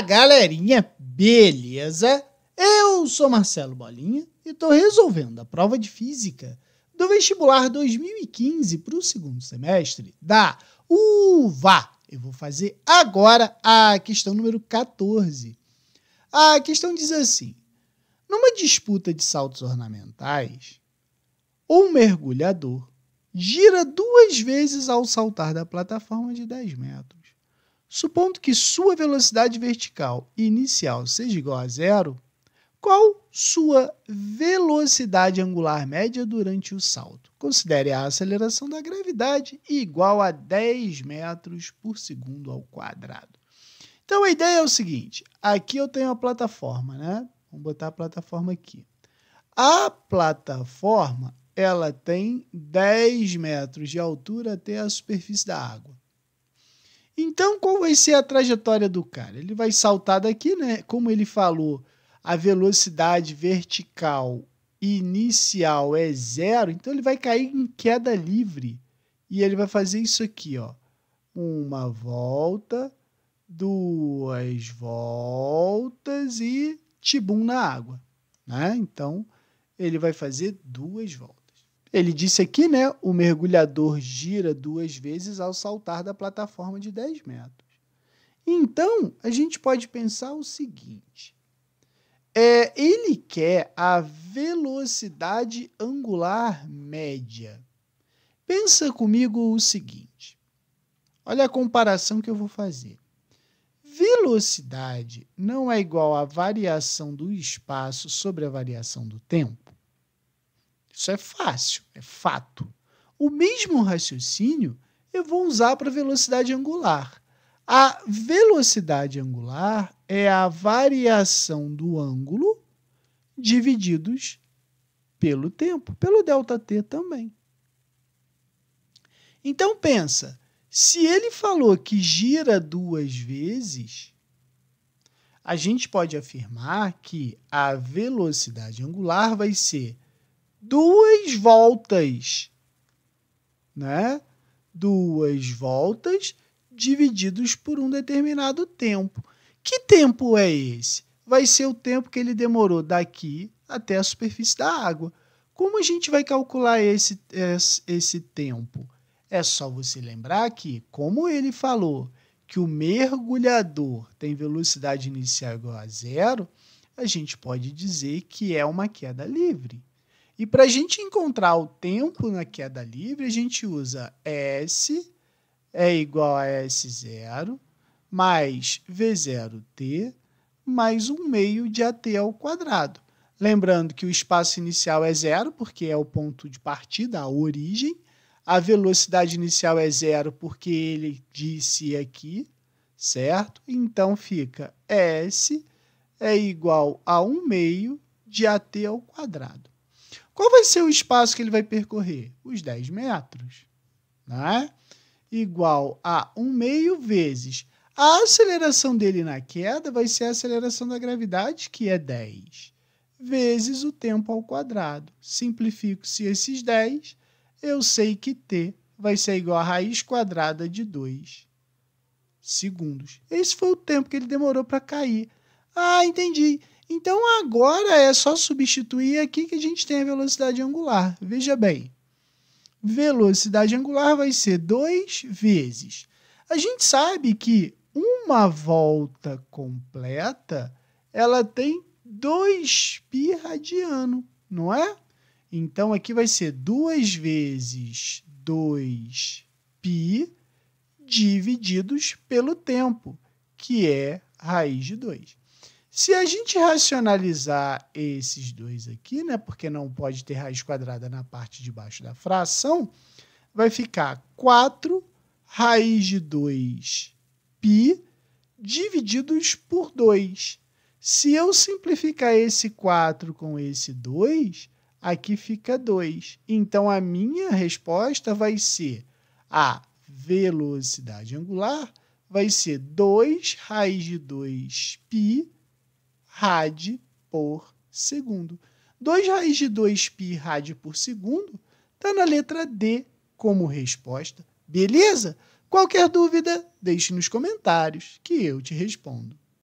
galerinha, beleza? Eu sou Marcelo Bolinha e estou resolvendo a prova de física do vestibular 2015 para o segundo semestre da UVA. Eu vou fazer agora a questão número 14. A questão diz assim: numa disputa de saltos ornamentais, um mergulhador gira duas vezes ao saltar da plataforma de 10 metros. Supondo que sua velocidade vertical inicial seja igual a zero, qual sua velocidade angular média durante o salto? Considere a aceleração da gravidade igual a 10 metros por segundo ao quadrado. Então a ideia é o seguinte: aqui eu tenho a plataforma, né? Vamos botar a plataforma aqui. A plataforma ela tem 10 metros de altura até a superfície da água. Então, qual vai ser a trajetória do cara? Ele vai saltar daqui, né? Como ele falou, a velocidade vertical inicial é zero, então ele vai cair em queda livre. E ele vai fazer isso aqui, ó. Uma volta, duas voltas e tibum na água. Né? Então, ele vai fazer duas voltas. Ele disse aqui, né? O mergulhador gira duas vezes ao saltar da plataforma de 10 metros. Então, a gente pode pensar o seguinte: é, ele quer a velocidade angular média. Pensa comigo o seguinte: olha a comparação que eu vou fazer. Velocidade não é igual à variação do espaço sobre a variação do tempo? Isso é fácil, é fato. O mesmo raciocínio eu vou usar para velocidade angular. A velocidade angular é a variação do ângulo divididos pelo tempo, pelo delta t também. Então pensa, se ele falou que gira duas vezes, a gente pode afirmar que a velocidade angular vai ser duas voltas, né? Duas voltas divididos por um determinado tempo. Que tempo é esse? Vai ser o tempo que ele demorou daqui até a superfície da água. Como a gente vai calcular esse, esse, esse tempo? É só você lembrar que, como ele falou que o mergulhador tem velocidade inicial igual a zero, a gente pode dizer que é uma queda livre. E para a gente encontrar o tempo na queda livre, a gente usa S é igual a S0 mais V0t mais um meio de AT ao quadrado. Lembrando que o espaço inicial é zero, porque é o ponto de partida, a origem. A velocidade inicial é zero, porque ele disse aqui, certo? Então fica S é igual a um meio de AT ao quadrado. Qual vai ser o espaço que ele vai percorrer? Os 10 metros. Né? Igual a 1 um meio vezes. A aceleração dele na queda vai ser a aceleração da gravidade, que é 10, vezes o tempo ao quadrado. Simplifico-se esses 10, eu sei que t vai ser igual a raiz quadrada de 2 segundos. Esse foi o tempo que ele demorou para cair. Ah, entendi. Então agora é só substituir aqui que a gente tem a velocidade angular. Veja bem, velocidade angular vai ser 2 vezes. A gente sabe que uma volta completa ela tem 2π radiano, não é? Então aqui vai ser 2 vezes 2π divididos pelo tempo, que é raiz de 2. Se a gente racionalizar esses dois aqui, né, porque não pode ter raiz quadrada na parte de baixo da fração, vai ficar 4 raiz de 2π divididos por 2. Se eu simplificar esse 4 com esse 2, aqui fica 2. Então, a minha resposta vai ser a velocidade angular vai ser 2 raiz de 2π rad por segundo. 2 raiz de 2π rad por segundo está na letra D como resposta. Beleza? Qualquer dúvida, deixe nos comentários que eu te respondo.